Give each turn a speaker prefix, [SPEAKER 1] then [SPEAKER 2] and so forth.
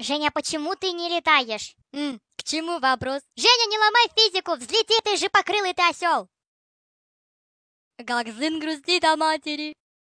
[SPEAKER 1] «Женя, почему ты не летаешь?» «М, к чему вопрос?» «Женя, не ломай физику! Взлети ты же покрылый ты осел!» Как сын грустит о матери.